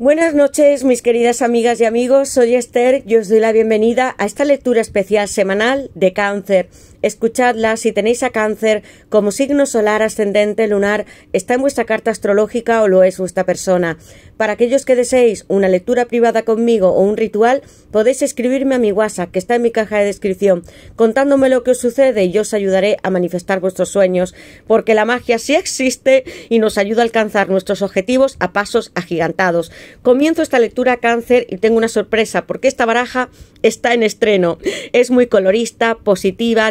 Buenas noches, mis queridas amigas y amigos. Soy Esther y os doy la bienvenida a esta lectura especial semanal de Cáncer. Escuchadla si tenéis a cáncer como signo solar, ascendente, lunar, está en vuestra carta astrológica o lo es vuestra persona. Para aquellos que deseéis una lectura privada conmigo o un ritual, podéis escribirme a mi WhatsApp, que está en mi caja de descripción, contándome lo que os sucede y yo os ayudaré a manifestar vuestros sueños, porque la magia sí existe y nos ayuda a alcanzar nuestros objetivos a pasos agigantados. Comienzo esta lectura cáncer y tengo una sorpresa, porque esta baraja está en estreno. Es muy colorista, positiva,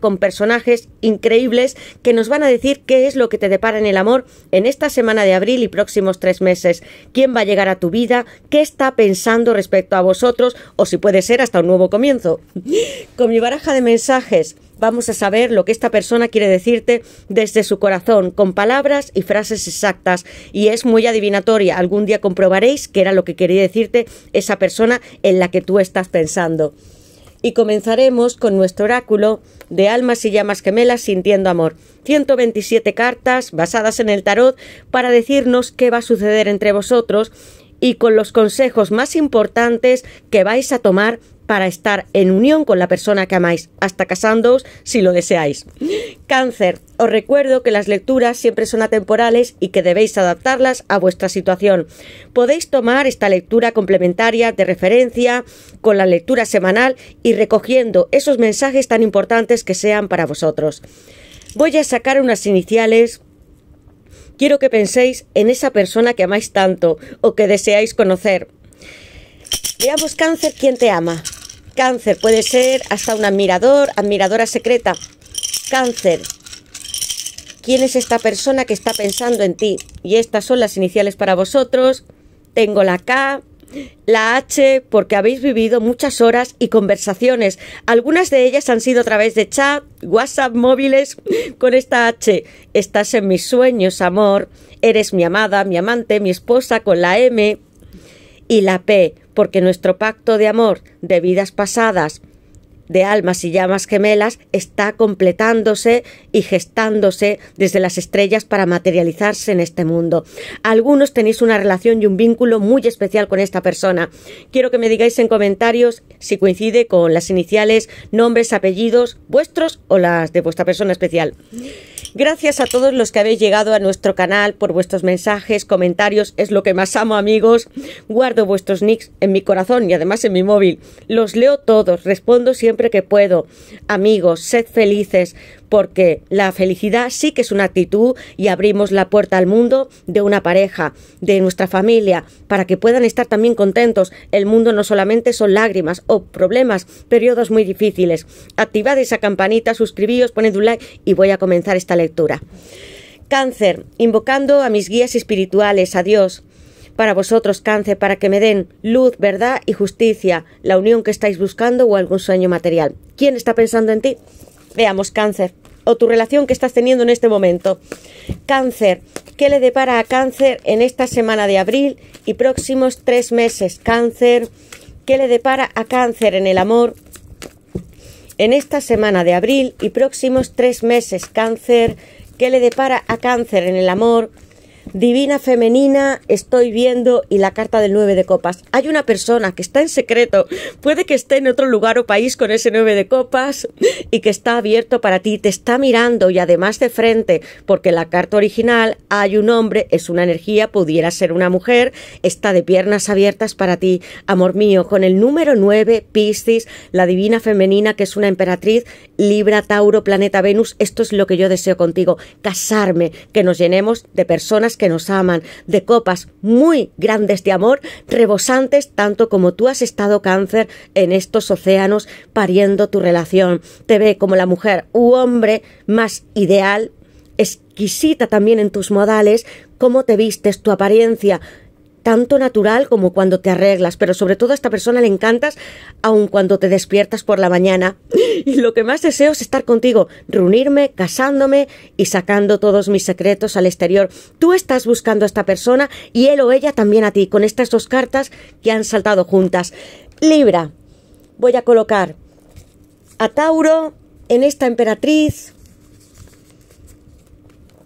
con personajes increíbles que nos van a decir qué es lo que te depara en el amor en esta semana de abril y próximos tres meses, quién va a llegar a tu vida, qué está pensando respecto a vosotros o si puede ser hasta un nuevo comienzo. Con mi baraja de mensajes vamos a saber lo que esta persona quiere decirte desde su corazón, con palabras y frases exactas. Y es muy adivinatoria. Algún día comprobaréis qué era lo que quería decirte esa persona en la que tú estás pensando y comenzaremos con nuestro oráculo de almas y llamas gemelas sintiendo amor. 127 cartas basadas en el tarot para decirnos qué va a suceder entre vosotros y con los consejos más importantes que vais a tomar para estar en unión con la persona que amáis, hasta casándoos si lo deseáis. Cáncer, os recuerdo que las lecturas siempre son atemporales y que debéis adaptarlas a vuestra situación. Podéis tomar esta lectura complementaria de referencia con la lectura semanal y recogiendo esos mensajes tan importantes que sean para vosotros. Voy a sacar unas iniciales quiero que penséis en esa persona que amáis tanto o que deseáis conocer. Veamos cáncer, ¿quién te ama? Cáncer, puede ser hasta un admirador, admiradora secreta. Cáncer, ¿quién es esta persona que está pensando en ti? Y estas son las iniciales para vosotros. Tengo la K, la H, porque habéis vivido muchas horas y conversaciones. Algunas de ellas han sido a través de chat, WhatsApp, móviles, con esta H. Estás en mis sueños, amor. Eres mi amada, mi amante, mi esposa, con la M. Y la P, porque nuestro pacto de amor de vidas pasadas de almas y llamas gemelas está completándose y gestándose desde las estrellas para materializarse en este mundo. Algunos tenéis una relación y un vínculo muy especial con esta persona. Quiero que me digáis en comentarios si coincide con las iniciales, nombres, apellidos vuestros o las de vuestra persona especial. Gracias a todos los que habéis llegado a nuestro canal por vuestros mensajes, comentarios, es lo que más amo amigos. Guardo vuestros nicks en mi corazón y además en mi móvil. Los leo todos, respondo siempre que puedo. Amigos, sed felices porque la felicidad sí que es una actitud y abrimos la puerta al mundo de una pareja, de nuestra familia, para que puedan estar también contentos. El mundo no solamente son lágrimas o problemas, periodos muy difíciles. Activad esa campanita, suscribíos, poned un like y voy a comenzar esta lectura. Cáncer, invocando a mis guías espirituales, a Dios, para vosotros, cáncer, para que me den luz, verdad y justicia, la unión que estáis buscando o algún sueño material. ¿Quién está pensando en ti? Veamos, cáncer, o tu relación que estás teniendo en este momento. Cáncer, ¿qué le depara a cáncer en esta semana de abril y próximos tres meses? Cáncer, ¿qué le depara a cáncer en el amor? En esta semana de abril y próximos tres meses, cáncer, ¿qué le depara a cáncer en el amor? Divina Femenina, estoy viendo y la carta del 9 de copas. Hay una persona que está en secreto, puede que esté en otro lugar o país con ese 9 de copas y que está abierto para ti, te está mirando y además de frente, porque la carta original hay un hombre, es una energía, pudiera ser una mujer, está de piernas abiertas para ti. Amor mío, con el número 9, Piscis, la Divina Femenina, que es una emperatriz, Libra, Tauro, planeta Venus, esto es lo que yo deseo contigo, casarme, que nos llenemos de personas que nos aman, de copas muy grandes de amor, rebosantes tanto como tú has estado cáncer en estos océanos pariendo tu relación. Te ve como la mujer u hombre más ideal, exquisita también en tus modales, cómo te vistes, tu apariencia, tanto natural como cuando te arreglas, pero sobre todo a esta persona le encantas aun cuando te despiertas por la mañana. Y lo que más deseo es estar contigo, reunirme, casándome y sacando todos mis secretos al exterior. Tú estás buscando a esta persona y él o ella también a ti, con estas dos cartas que han saltado juntas. Libra, voy a colocar a Tauro en esta emperatriz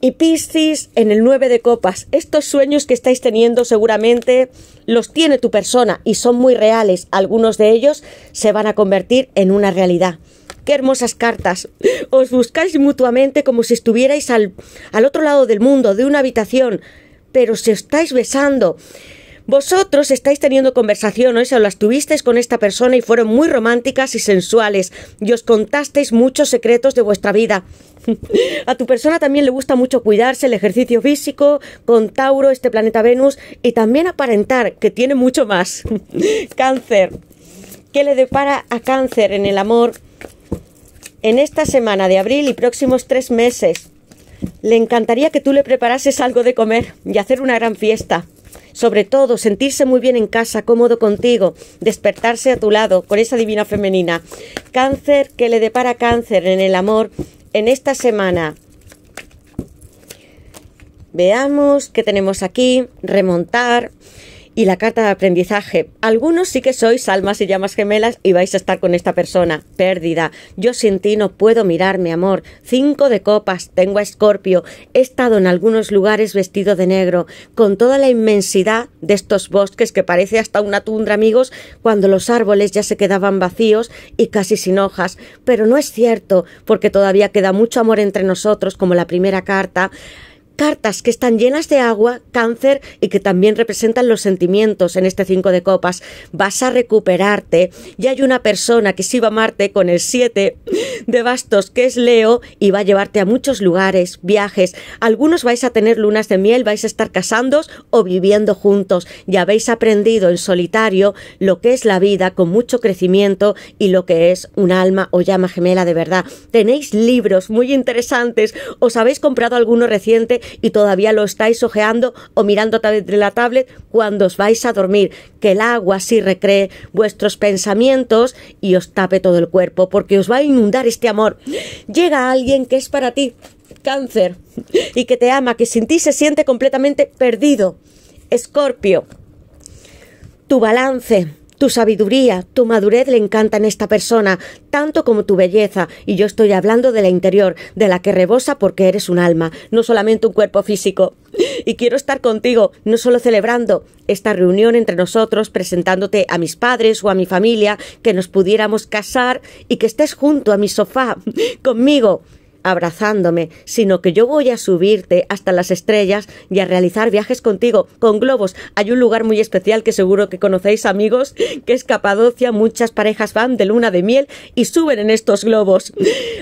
y Piscis en el 9 de copas. Estos sueños que estáis teniendo seguramente los tiene tu persona y son muy reales. Algunos de ellos se van a convertir en una realidad. Qué hermosas cartas. Os buscáis mutuamente como si estuvierais al, al otro lado del mundo, de una habitación, pero se estáis besando. Vosotros estáis teniendo conversaciones o las tuvisteis con esta persona y fueron muy románticas y sensuales y os contasteis muchos secretos de vuestra vida. A tu persona también le gusta mucho cuidarse, el ejercicio físico, con Tauro, este planeta Venus, y también aparentar, que tiene mucho más. Cáncer. ¿Qué le depara a Cáncer en el amor en esta semana de abril y próximos tres meses? Le encantaría que tú le preparases algo de comer y hacer una gran fiesta sobre todo sentirse muy bien en casa, cómodo contigo, despertarse a tu lado con esa divina femenina. Cáncer que le depara cáncer en el amor en esta semana. Veamos qué tenemos aquí, remontar y la carta de aprendizaje. Algunos sí que sois almas y llamas gemelas y vais a estar con esta persona. Pérdida. Yo sin ti no puedo mirar, mi amor. Cinco de copas. Tengo a Escorpio. He estado en algunos lugares vestido de negro, con toda la inmensidad de estos bosques que parece hasta una tundra, amigos, cuando los árboles ya se quedaban vacíos y casi sin hojas. Pero no es cierto, porque todavía queda mucho amor entre nosotros, como la primera carta cartas que están llenas de agua, cáncer y que también representan los sentimientos en este 5 de copas. Vas a recuperarte. Ya hay una persona que sí va a Marte con el 7 de bastos, que es Leo, y va a llevarte a muchos lugares, viajes. Algunos vais a tener lunas de miel, vais a estar casándos o viviendo juntos. Ya habéis aprendido en solitario lo que es la vida con mucho crecimiento y lo que es un alma o llama gemela de verdad. Tenéis libros muy interesantes, os habéis comprado alguno reciente y todavía lo estáis ojeando o mirando a través de la tablet cuando os vais a dormir. Que el agua sí recree vuestros pensamientos y os tape todo el cuerpo porque os va a inundar este amor. Llega alguien que es para ti, cáncer, y que te ama, que sin ti se siente completamente perdido. Escorpio, tu balance tu sabiduría, tu madurez le encantan en esta persona, tanto como tu belleza, y yo estoy hablando de la interior, de la que rebosa porque eres un alma, no solamente un cuerpo físico. Y quiero estar contigo, no solo celebrando esta reunión entre nosotros, presentándote a mis padres o a mi familia, que nos pudiéramos casar y que estés junto a mi sofá, conmigo, abrazándome, sino que yo voy a subirte hasta las estrellas y a realizar viajes contigo con globos. Hay un lugar muy especial que seguro que conocéis amigos, que es Capadocia. Muchas parejas van de luna de miel y suben en estos globos.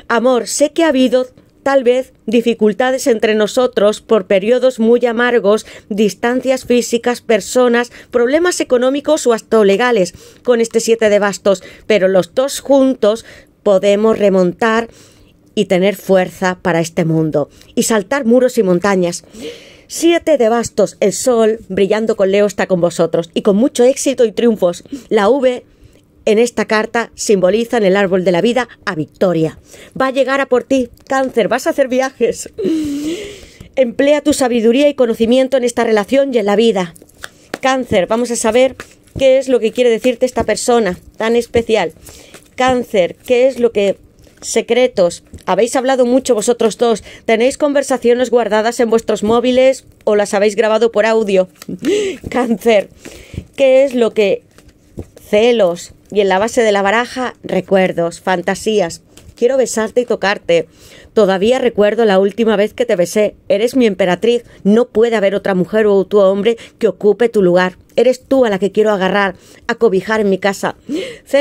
Amor, sé que ha habido tal vez dificultades entre nosotros por periodos muy amargos, distancias físicas, personas, problemas económicos o hasta legales con este siete de bastos, pero los dos juntos podemos remontar y tener fuerza para este mundo, y saltar muros y montañas. Siete de bastos, el sol brillando con Leo está con vosotros, y con mucho éxito y triunfos. La V en esta carta simboliza en el árbol de la vida a victoria. Va a llegar a por ti, cáncer, vas a hacer viajes. Emplea tu sabiduría y conocimiento en esta relación y en la vida. Cáncer, vamos a saber qué es lo que quiere decirte esta persona tan especial. Cáncer, qué es lo que secretos. Habéis hablado mucho vosotros dos. Tenéis conversaciones guardadas en vuestros móviles o las habéis grabado por audio. Cáncer. ¿Qué es lo que... Celos. Y en la base de la baraja, recuerdos, fantasías quiero besarte y tocarte. Todavía recuerdo la última vez que te besé. Eres mi emperatriz. No puede haber otra mujer o tu hombre que ocupe tu lugar. Eres tú a la que quiero agarrar, acobijar en mi casa.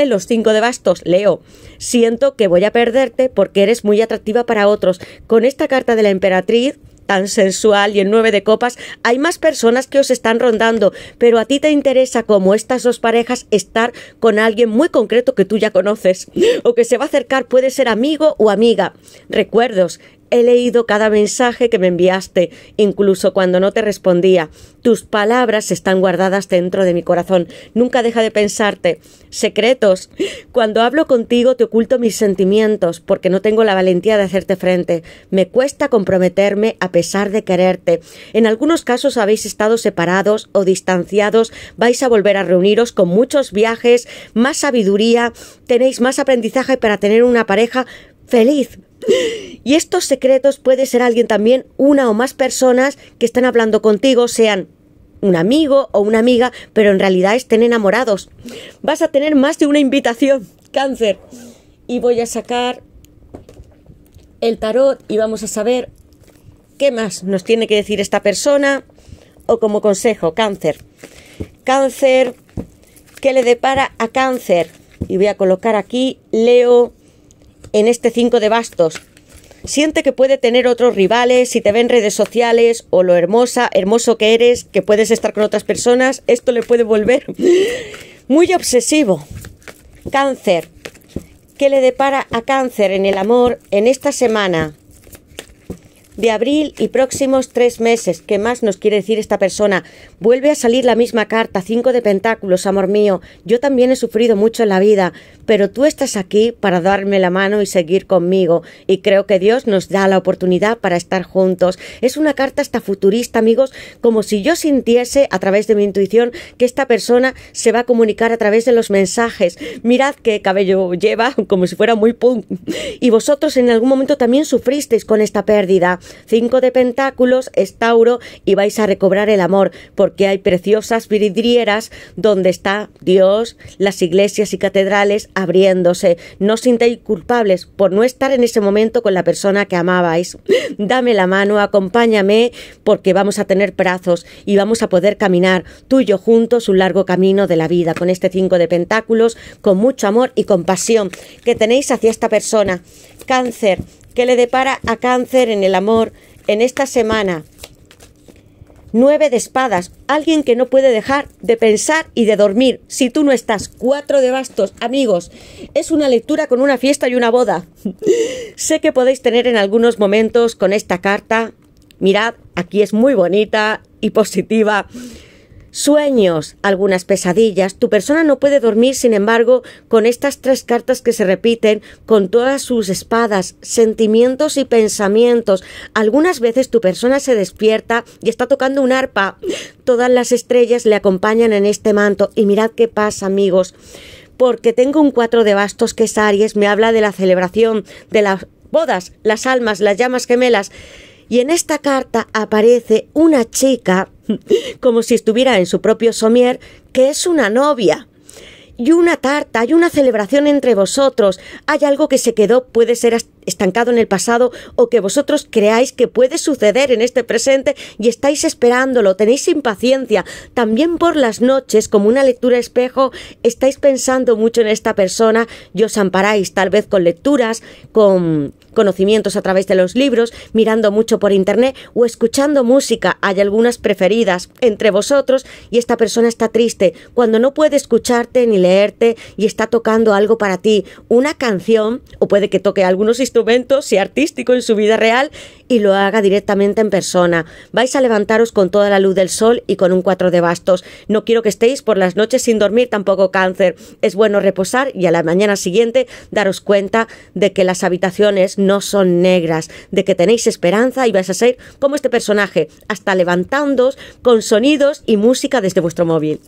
los cinco de bastos, Leo. Siento que voy a perderte porque eres muy atractiva para otros. Con esta carta de la emperatriz tan sensual y en nueve de copas, hay más personas que os están rondando, pero a ti te interesa, como estas dos parejas, estar con alguien muy concreto que tú ya conoces o que se va a acercar, puede ser amigo o amiga. Recuerdos, He leído cada mensaje que me enviaste, incluso cuando no te respondía. Tus palabras están guardadas dentro de mi corazón. Nunca deja de pensarte. Secretos. Cuando hablo contigo te oculto mis sentimientos, porque no tengo la valentía de hacerte frente. Me cuesta comprometerme a pesar de quererte. En algunos casos habéis estado separados o distanciados, vais a volver a reuniros con muchos viajes, más sabiduría, tenéis más aprendizaje para tener una pareja feliz y estos secretos puede ser alguien también, una o más personas que están hablando contigo, sean un amigo o una amiga, pero en realidad estén enamorados. Vas a tener más de una invitación, cáncer. Y voy a sacar el tarot y vamos a saber qué más nos tiene que decir esta persona o como consejo, cáncer. Cáncer, ¿qué le depara a cáncer? Y voy a colocar aquí Leo, en este 5 de bastos. Siente que puede tener otros rivales, si te ven en redes sociales o lo hermosa, hermoso que eres, que puedes estar con otras personas, esto le puede volver muy obsesivo. Cáncer. ¿Qué le depara a cáncer en el amor en esta semana? de abril y próximos tres meses. ¿Qué más nos quiere decir esta persona? Vuelve a salir la misma carta, cinco de pentáculos, amor mío. Yo también he sufrido mucho en la vida, pero tú estás aquí para darme la mano y seguir conmigo. Y creo que Dios nos da la oportunidad para estar juntos. Es una carta hasta futurista, amigos, como si yo sintiese a través de mi intuición que esta persona se va a comunicar a través de los mensajes. Mirad qué cabello lleva, como si fuera muy punk. Y vosotros en algún momento también sufristeis con esta pérdida. Cinco de pentáculos Estauro y vais a recobrar el amor porque hay preciosas vidrieras donde está Dios, las iglesias y catedrales abriéndose. No os sintáis culpables por no estar en ese momento con la persona que amabais. Dame la mano, acompáñame, porque vamos a tener brazos y vamos a poder caminar tú y yo juntos un largo camino de la vida, con este cinco de pentáculos, con mucho amor y compasión que tenéis hacia esta persona. Cáncer, ¿qué le depara a cáncer en el amor en esta semana? Nueve de espadas, alguien que no puede dejar de pensar y de dormir. Si tú no estás, cuatro de bastos, amigos. Es una lectura con una fiesta y una boda. sé que podéis tener en algunos momentos con esta carta. Mirad, aquí es muy bonita y positiva. Sueños, algunas pesadillas. Tu persona no puede dormir, sin embargo, con estas tres cartas que se repiten, con todas sus espadas, sentimientos y pensamientos. Algunas veces tu persona se despierta y está tocando un arpa. Todas las estrellas le acompañan en este manto. Y mirad qué pasa, amigos. Porque tengo un cuatro de bastos que es Aries, me habla de la celebración, de las bodas, las almas, las llamas gemelas. Y en esta carta aparece una chica como si estuviera en su propio somier, que es una novia. Y una tarta, hay una celebración entre vosotros. Hay algo que se quedó, puede ser estancado en el pasado o que vosotros creáis que puede suceder en este presente y estáis esperándolo, tenéis impaciencia. También por las noches, como una lectura espejo, estáis pensando mucho en esta persona y os amparáis tal vez con lecturas, con conocimientos a través de los libros, mirando mucho por internet o escuchando música. Hay algunas preferidas entre vosotros y esta persona está triste cuando no puede escucharte ni leerte y está tocando algo para ti, una canción o puede que toque algunos instrumentos, sea artístico en su vida real y lo haga directamente en persona. Vais a levantaros con toda la luz del sol y con un cuatro de bastos. No quiero que estéis por las noches sin dormir, tampoco cáncer. Es bueno reposar y a la mañana siguiente daros cuenta de que las habitaciones no son negras, de que tenéis esperanza y vais a ser como este personaje, hasta levantándoos con sonidos y música desde vuestro móvil.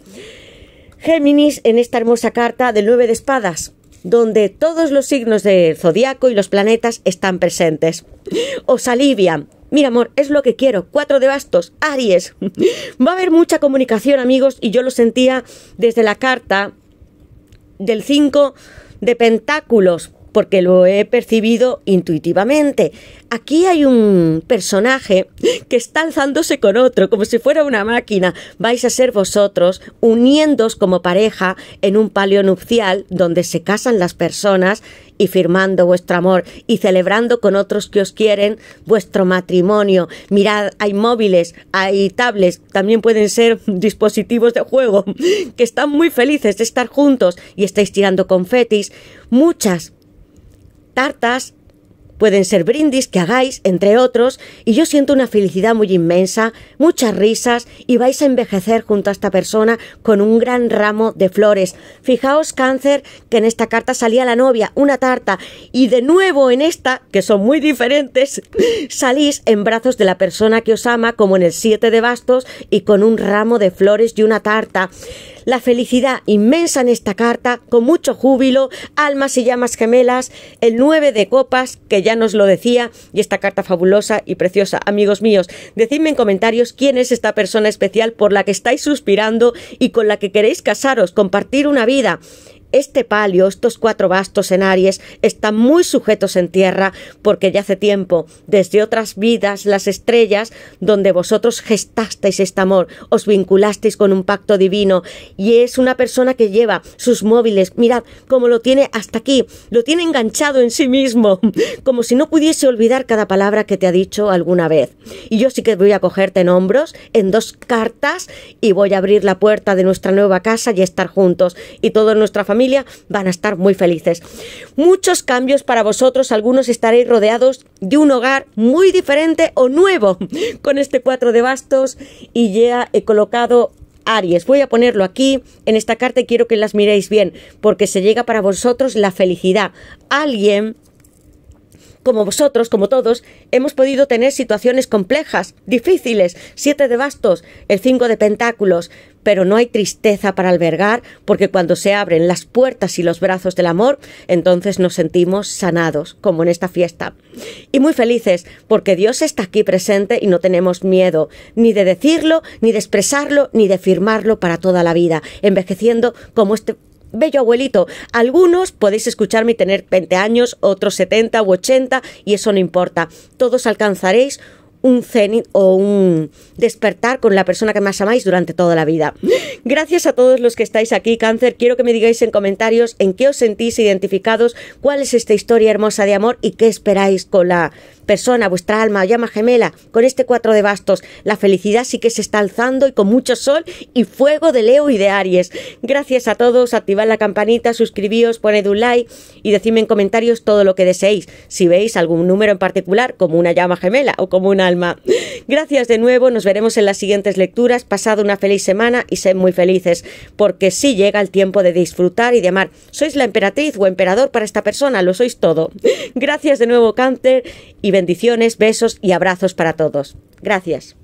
Géminis en esta hermosa carta del 9 de espadas donde todos los signos del zodiaco y los planetas están presentes. Os alivian, Mira, amor, es lo que quiero. Cuatro de bastos, Aries. Va a haber mucha comunicación, amigos, y yo lo sentía desde la carta del 5 de Pentáculos porque lo he percibido intuitivamente. Aquí hay un personaje que está alzándose con otro, como si fuera una máquina. Vais a ser vosotros uniéndos como pareja en un palio nupcial donde se casan las personas y firmando vuestro amor y celebrando con otros que os quieren vuestro matrimonio. Mirad, hay móviles, hay tablets, también pueden ser dispositivos de juego que están muy felices de estar juntos y estáis tirando confetis. Muchas tartas, pueden ser brindis que hagáis, entre otros, y yo siento una felicidad muy inmensa, muchas risas, y vais a envejecer junto a esta persona con un gran ramo de flores. Fijaos, cáncer, que en esta carta salía la novia, una tarta, y de nuevo en esta, que son muy diferentes, salís en brazos de la persona que os ama, como en el 7 de bastos, y con un ramo de flores y una tarta la felicidad inmensa en esta carta, con mucho júbilo, almas y llamas gemelas, el 9 de copas, que ya nos lo decía, y esta carta fabulosa y preciosa. Amigos míos, decidme en comentarios quién es esta persona especial por la que estáis suspirando y con la que queréis casaros, compartir una vida. Este palio, estos cuatro bastos en Aries, están muy sujetos en tierra porque ya hace tiempo, desde otras vidas, las estrellas, donde vosotros gestasteis este amor, os vinculasteis con un pacto divino y es una persona que lleva sus móviles, mirad cómo lo tiene hasta aquí, lo tiene enganchado en sí mismo, como si no pudiese olvidar cada palabra que te ha dicho alguna vez. Y yo sí que voy a cogerte en hombros, en dos cartas, y voy a abrir la puerta de nuestra nueva casa y estar juntos. Y toda nuestra familia van a estar muy felices. Muchos cambios para vosotros, algunos estaréis rodeados de un hogar muy diferente o nuevo con este 4 de bastos y ya he colocado Aries. Voy a ponerlo aquí en esta carta quiero que las miréis bien porque se llega para vosotros la felicidad. Alguien como vosotros, como todos, hemos podido tener situaciones complejas, difíciles, siete de bastos, el cinco de pentáculos, pero no hay tristeza para albergar, porque cuando se abren las puertas y los brazos del amor, entonces nos sentimos sanados, como en esta fiesta. Y muy felices, porque Dios está aquí presente y no tenemos miedo ni de decirlo, ni de expresarlo, ni de firmarlo para toda la vida, envejeciendo como este bello abuelito. Algunos podéis escucharme y tener 20 años, otros 70 u 80, y eso no importa. Todos alcanzaréis un cenit o un despertar con la persona que más amáis durante toda la vida. Gracias a todos los que estáis aquí, cáncer. Quiero que me digáis en comentarios en qué os sentís identificados, cuál es esta historia hermosa de amor y qué esperáis con la persona, vuestra alma, llama gemela, con este cuatro de bastos, la felicidad sí que se está alzando y con mucho sol y fuego de Leo y de Aries. Gracias a todos, activad la campanita, suscribíos, poned un like y decidme en comentarios todo lo que deseéis, si veis algún número en particular, como una llama gemela o como un alma. Gracias de nuevo, nos veremos en las siguientes lecturas, pasad una feliz semana y sed muy felices, porque sí llega el tiempo de disfrutar y de amar. Sois la emperatriz o emperador para esta persona, lo sois todo. Gracias de nuevo, Cáncer, y bendiciones, besos y abrazos para todos. Gracias.